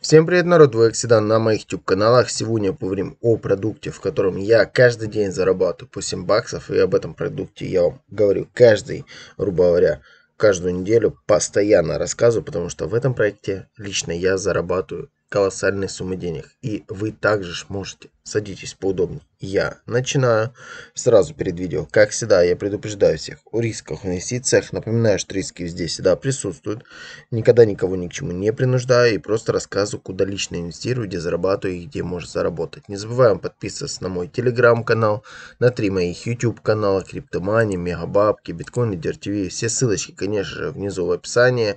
Всем привет, народ! Вы, как всегда, на моих YouTube-каналах. Сегодня поговорим о продукте, в котором я каждый день зарабатываю по 7 баксов. И об этом продукте я вам говорю каждый, грубо говоря, каждую неделю постоянно рассказываю, потому что в этом проекте лично я зарабатываю колоссальные суммы денег. И вы также ж можете. Садитесь поудобнее. Я начинаю сразу перед видео. Как всегда, я предупреждаю всех о рисках в инвестициях. Напоминаю, что риски здесь всегда присутствуют. Никогда никого ни к чему не принуждаю и просто рассказываю, куда лично инвестирую, где зарабатываю и где можно заработать. Не забываем подписываться на мой телеграм-канал, на три моих YouTube канала, Криптомани, Мегабабки, Биткоин и Дертиви. Все ссылочки, конечно же, внизу в описании.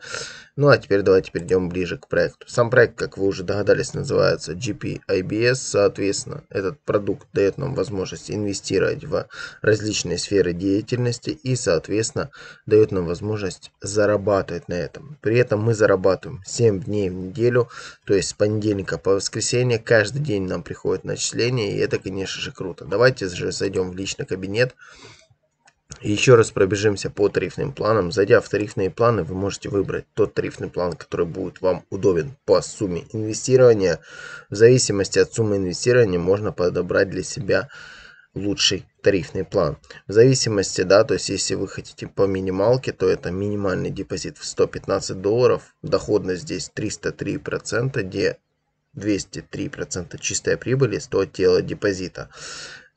Ну а теперь давайте перейдем ближе к проекту. Сам проект, как вы уже догадались, называется GPIBS, Соответственно, этот продукт дает нам возможность инвестировать в различные сферы деятельности и, соответственно, дает нам возможность зарабатывать на этом. При этом мы зарабатываем 7 дней в неделю, то есть с понедельника по воскресенье. Каждый день нам приходит начисление, и это, конечно же, круто. Давайте же зайдем в личный кабинет. Еще раз пробежимся по тарифным планам. Зайдя в тарифные планы, вы можете выбрать тот тарифный план, который будет вам удобен по сумме инвестирования. В зависимости от суммы инвестирования можно подобрать для себя лучший тарифный план. В зависимости, да, то есть если вы хотите по минималке, то это минимальный депозит в 115 долларов, доходность здесь 303%, где 203% чистая прибыль и 100 тела депозита.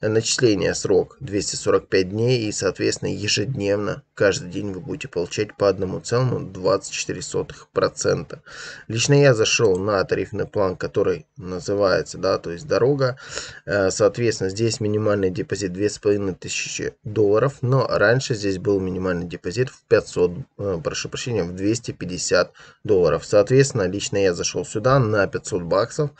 Э, начисления срок 245 дней и, соответственно, ежедневно, каждый день вы будете получать по 1,24%. Лично я зашел на тарифный план, который называется, да, то есть дорога. Э, соответственно, здесь минимальный депозит 2500 долларов, но раньше здесь был минимальный депозит в 500, э, прошу прощения, в 250 долларов. Соответственно, лично я зашел сюда на 500 баксов.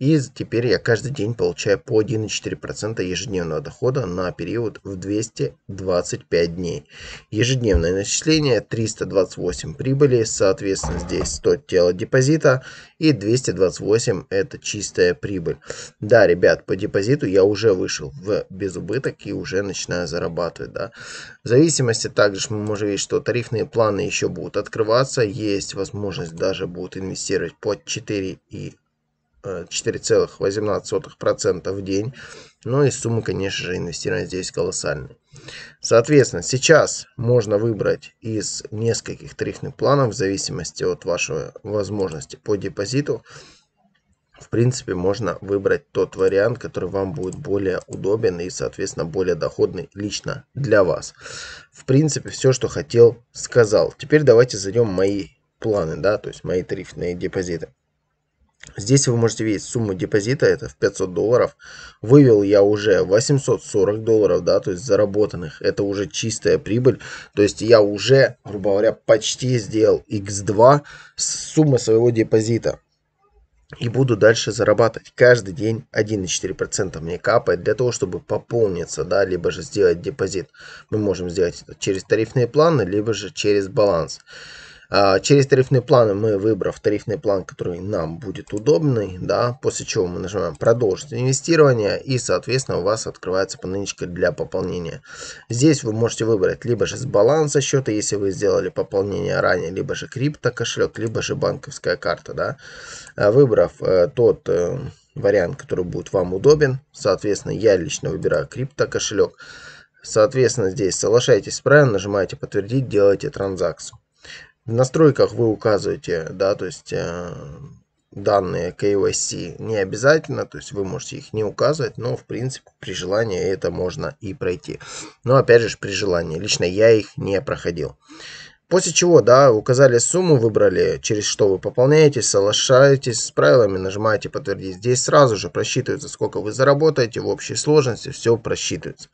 И теперь я каждый день получаю по 1,4% ежедневного дохода на период в 225 дней. Ежедневное начисление 328 прибыли, соответственно здесь 100 тела депозита и 228 это чистая прибыль. Да, ребят, по депозиту я уже вышел в безубыток и уже начинаю зарабатывать. Да. В зависимости также мы можем видеть, что тарифные планы еще будут открываться. Есть возможность даже будут инвестировать по 4 и 4,18% в день. Ну и сумма, конечно же, инвестирования здесь колоссальная. Соответственно, сейчас можно выбрать из нескольких тарифных планов в зависимости от вашей возможности по депозиту. В принципе, можно выбрать тот вариант, который вам будет более удобен и, соответственно, более доходный лично для вас. В принципе, все, что хотел, сказал. Теперь давайте зайдем в мои планы, да, то есть мои тарифные депозиты. Здесь вы можете видеть сумму депозита, это в 500 долларов. Вывел я уже 840 долларов, да, то есть заработанных. Это уже чистая прибыль. То есть я уже, грубо говоря, почти сделал x2 с суммы своего депозита. И буду дальше зарабатывать. Каждый день 1,4% мне капает для того, чтобы пополниться, да, либо же сделать депозит. Мы можем сделать это через тарифные планы, либо же через баланс. А, через тарифные планы мы, выбрав тарифный план, который нам будет удобный, да, после чего мы нажимаем «Продолжить инвестирование» и, соответственно, у вас открывается панельчика для пополнения. Здесь вы можете выбрать либо же с баланса счета, если вы сделали пополнение ранее, либо же крипто кошелек, либо же банковская карта. Да. А, выбрав э, тот э, вариант, который будет вам удобен, соответственно, я лично выбираю крипто кошелек. Соответственно, здесь соглашаетесь с правилом, нажимаете «Подтвердить», делаете транзакцию. В настройках вы указываете, да, то есть э, данные KYC не обязательно, то есть вы можете их не указывать, но в принципе при желании это можно и пройти. Но опять же при желании, лично я их не проходил. После чего, да, указали сумму, выбрали, через что вы пополняете, соглашаетесь с правилами, нажимаете «Подтвердить». Здесь сразу же просчитывается, сколько вы заработаете, в общей сложности все просчитывается.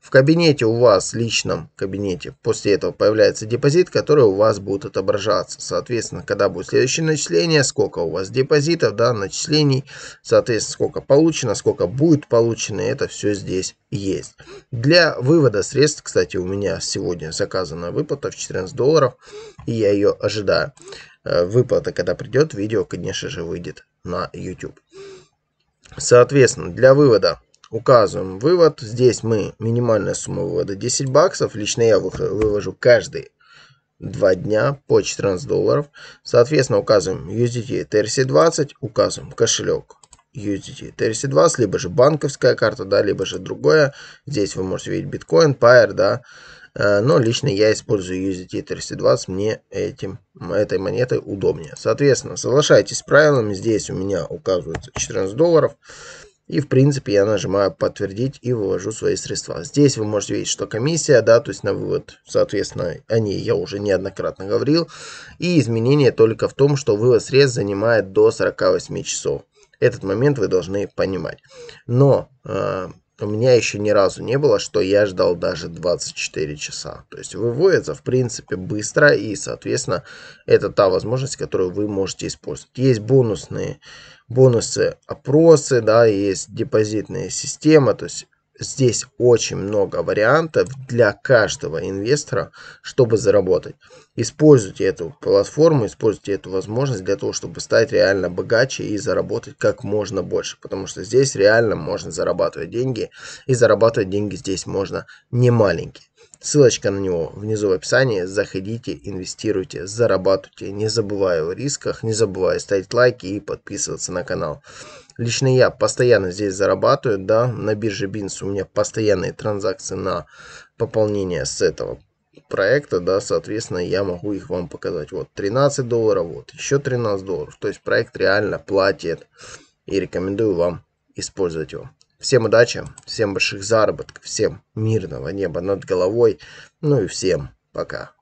В кабинете у вас, личном кабинете, после этого появляется депозит, который у вас будет отображаться. Соответственно, когда будет следующее начисление, сколько у вас депозитов, да, начислений, соответственно, сколько получено, сколько будет получено, это все здесь есть. Для вывода средств, кстати, у меня сегодня заказана выплата в 14 долларов, и я ее ожидаю. Э, выплата, когда придет, видео, конечно же, выйдет на YouTube. Соответственно, для вывода указываем вывод. Здесь мы минимальная сумма вывода 10 баксов. Лично я вывожу каждый два дня по 14 долларов. Соответственно, указываем USDT TRC20, указываем кошелек USDT TRC20, либо же банковская карта, да, либо же другое. Здесь вы можете видеть биткоин, Pair, да, Э, но лично я использую USDT-320, мне этим, этой монетой удобнее. Соответственно, соглашайтесь с правилами, здесь у меня указывается 14 долларов, и в принципе я нажимаю подтвердить и вывожу свои средства. Здесь вы можете видеть, что комиссия, да, то есть на вывод, соответственно, о ней я уже неоднократно говорил, и изменение только в том, что вывод средств занимает до 48 часов. Этот момент вы должны понимать. Но э, у меня еще ни разу не было, что я ждал даже 24 часа. То есть выводится, в принципе, быстро, и, соответственно, это та возможность, которую вы можете использовать. Есть бонусные бонусы опросы, да, есть депозитная система. то есть здесь очень много вариантов для каждого инвестора, чтобы заработать. Используйте эту платформу, используйте эту возможность для того, чтобы стать реально богаче и заработать как можно больше. Потому что здесь реально можно зарабатывать деньги, и зарабатывать деньги здесь можно не маленькие. Ссылочка на него внизу в описании. Заходите, инвестируйте, зарабатывайте. Не забывая о рисках, не забывая ставить лайки и подписываться на канал. Лично я постоянно здесь зарабатываю, да, на бирже Бинс у меня постоянные транзакции на пополнение с этого проекта, да, соответственно, я могу их вам показать. Вот 13 долларов, вот еще 13 долларов. То есть проект реально платит и рекомендую вам использовать его. Всем удачи, всем больших заработков, всем мирного неба над головой, ну и всем пока.